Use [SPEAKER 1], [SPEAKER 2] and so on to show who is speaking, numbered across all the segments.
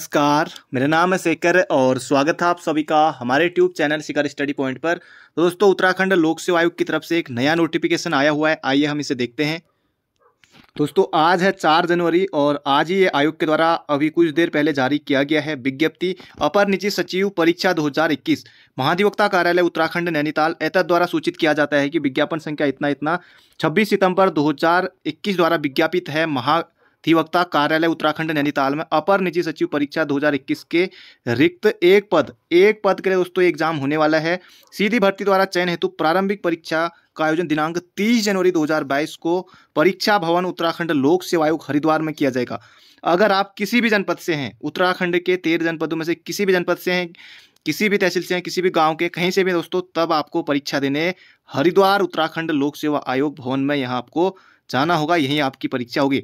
[SPEAKER 1] नमस्कार मेरा नाम है शेखर और स्वागत है आप सभी का हमारे tube channel Shikhar study point पर तो दोस्तों उत्तराखंड लोक सेवा आयोग की तरफ से एक नया नोटिफिकेशन आया हुआ है आइए हम इसे देखते हैं दोस्तों आज है चार जनवरी और आज ही ये आयोग के द्वारा अभी कुछ देर पहले जारी किया गया है विज्ञप्ति अपर निजी सचिव परीक्षा 2021 महाधिवक्ता कार्यालय उत्तराखंड नैनीताल एतद द्वारा सूचित किया जाता है कि विज्ञापन संख्या इतना इतना 26 सितंबर 2021 द्वारा विज्ञापित है महा अधिवक्ता कार्यालय उत्तराखंड नैनीताल में अपर निजी सचिव परीक्षा 2021 के रिक्त एक पद एक पद के लिए दोस्तों एग्जाम होने वाला है सीधी भर्ती द्वारा चयन हेतु प्रारंभिक परीक्षा का आयोजन दिनांक 30 जनवरी 2022 को परीक्षा भवन उत्तराखंड लोक सेवा आयोग हरिद्वार में किया जाएगा अगर आप किसी भी जनपद से हैं उत्तराखंड के तेरह जनपदों में से किसी भी जनपद से हैं किसी भी तहसील से किसी भी गांव के कहीं से भी दोस्तों तब आपको परीक्षा देने हरिद्वार उत्तराखंड लोक सेवा आयोग भवन में यहाँ आपको जाना होगा यहीं आपकी परीक्षा होगी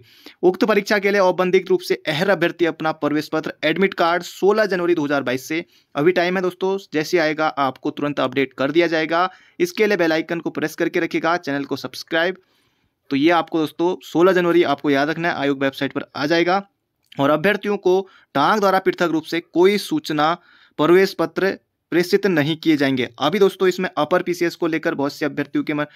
[SPEAKER 1] उक्त परीक्षा के लिए औपबंधिक रूप से अहर अभ्यर्थी अपना प्रवेश पत्र एडमिट कार्ड 16 जनवरी 2022 से अभी टाइम है दोस्तों जैसे आएगा आपको तुरंत अपडेट कर दिया जाएगा इसके लिए बेलाइकन को प्रेस करके रखेगा चैनल को सब्सक्राइब तो ये आपको दोस्तों सोलह जनवरी आपको याद रखना है आयोग वेबसाइट पर आ जाएगा और अभ्यर्थियों को टांग द्वारा पृथक रूप से कोई सूचना प्रवेश पत्र प्रेषित नहीं किए जाएंगे अभी दोस्तों इसमें अपर पीसीएस को लेकर बहुत से अभ्यर्थियों के मन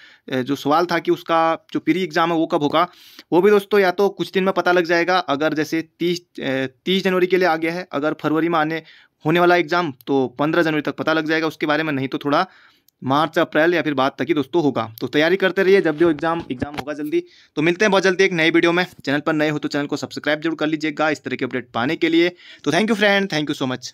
[SPEAKER 1] जो सवाल था कि उसका जो प्री एग्जाम है वो कब होगा वो भी दोस्तों या तो कुछ दिन में पता लग जाएगा अगर जैसे तीस तीस जनवरी के लिए आ गया है अगर फरवरी में आने होने वाला एग्जाम तो पंद्रह जनवरी तक पता लग जाएगा उसके बारे में नहीं तो थोड़ा मार्च अप्रैल या फिर बाद तक ही दोस्तों होगा तो तैयारी करते रहिए जब भी एग्जाम एग्जाम होगा जल्दी तो मिलते हैं बहुत जल्दी एक नई वीडियो में चैनल पर नए हो तो चैनल को सब्सक्राइब जरूर कर लीजिएगा इस तरह के अपडेट पाने के लिए तो thank you friend thank you so much